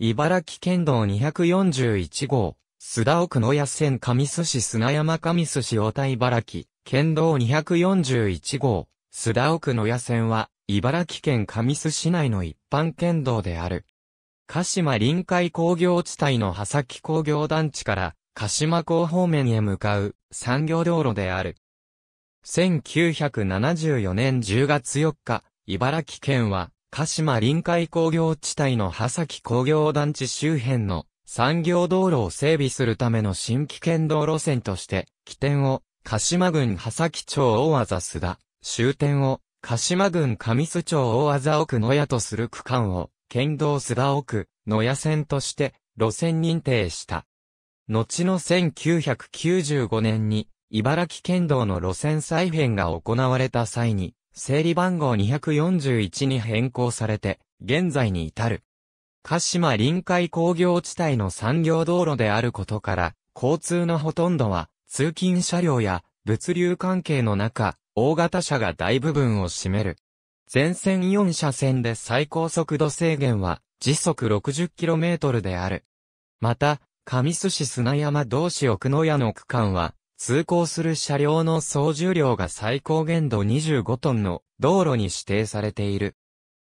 茨城県道241号、須田奥野谷線上須市砂山上須市大田茨城、県道241号、須田奥野谷線は、茨城県上須市内の一般県道である。鹿島臨海工業地帯の波崎工業団地から、鹿島港方面へ向かう産業道路である。1974年10月4日、茨城県は、鹿島臨海工業地帯の波崎工業団地周辺の産業道路を整備するための新規県道路線として、起点を鹿島郡波崎町大和須田、終点を鹿島郡上須町大和奥野屋とする区間を、県道須田奥野屋線として路線認定した。後の1995年に、茨城県道の路線再編が行われた際に、整理番号241に変更されて、現在に至る。鹿島臨海工業地帯の産業道路であることから、交通のほとんどは、通勤車両や物流関係の中、大型車が大部分を占める。全線4車線で最高速度制限は、時速 60km である。また、上須市砂山同士奥野屋の区間は、通行する車両の総重量が最高限度25トンの道路に指定されている。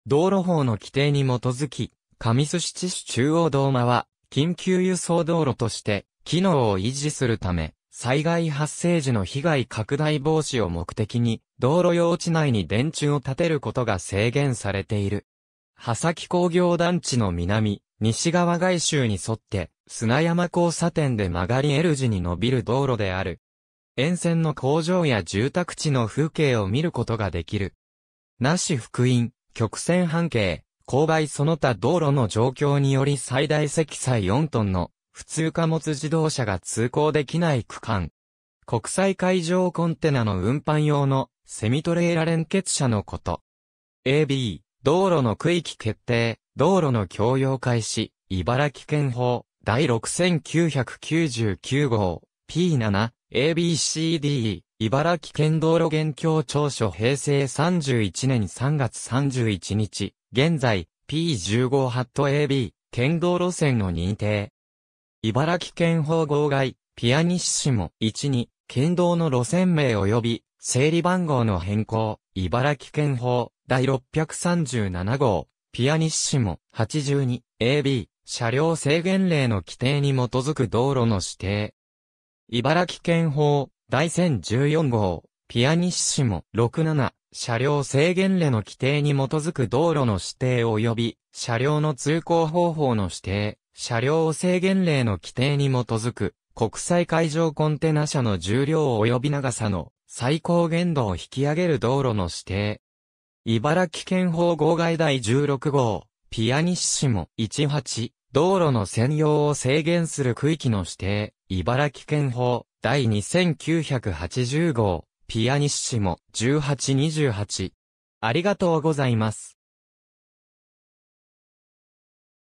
道路法の規定に基づき、上須七市中央道間は、緊急輸送道路として、機能を維持するため、災害発生時の被害拡大防止を目的に、道路用地内に電柱を建てることが制限されている。波崎工業団地の南、西側外周に沿って、砂山交差点で曲がり L 字に伸びる道路である。沿線の工場や住宅地の風景を見ることができる。那市福音、曲線半径、勾配その他道路の状況により最大積載4トンの普通貨物自動車が通行できない区間。国際海上コンテナの運搬用のセミトレーラ連結車のこと。AB、道路の区域決定、道路の共用開始、茨城県法、第6999号、P7、ABCDE、茨城県道路現況調書平成31年3月31日、現在、P15 ハット AB、県道路線の認定。茨城県法号外、ピアニッシモ1に、県道の路線名及び、整理番号の変更、茨城県法、第637号、ピアニッシモ 82AB 車両制限令の規定に基づく道路の指定。茨城県法第1014号ピアニッシモ67車両制限令の規定に基づく道路の指定及び車両の通行方法の指定、車両制限令の規定に基づく国際海上コンテナ車の重量及び長さの最高限度を引き上げる道路の指定。茨城県法号外第16号、ピアニッシモ18、道路の専用を制限する区域の指定、茨城県法第2980号、ピアニッシモ1828。ありがとうございます。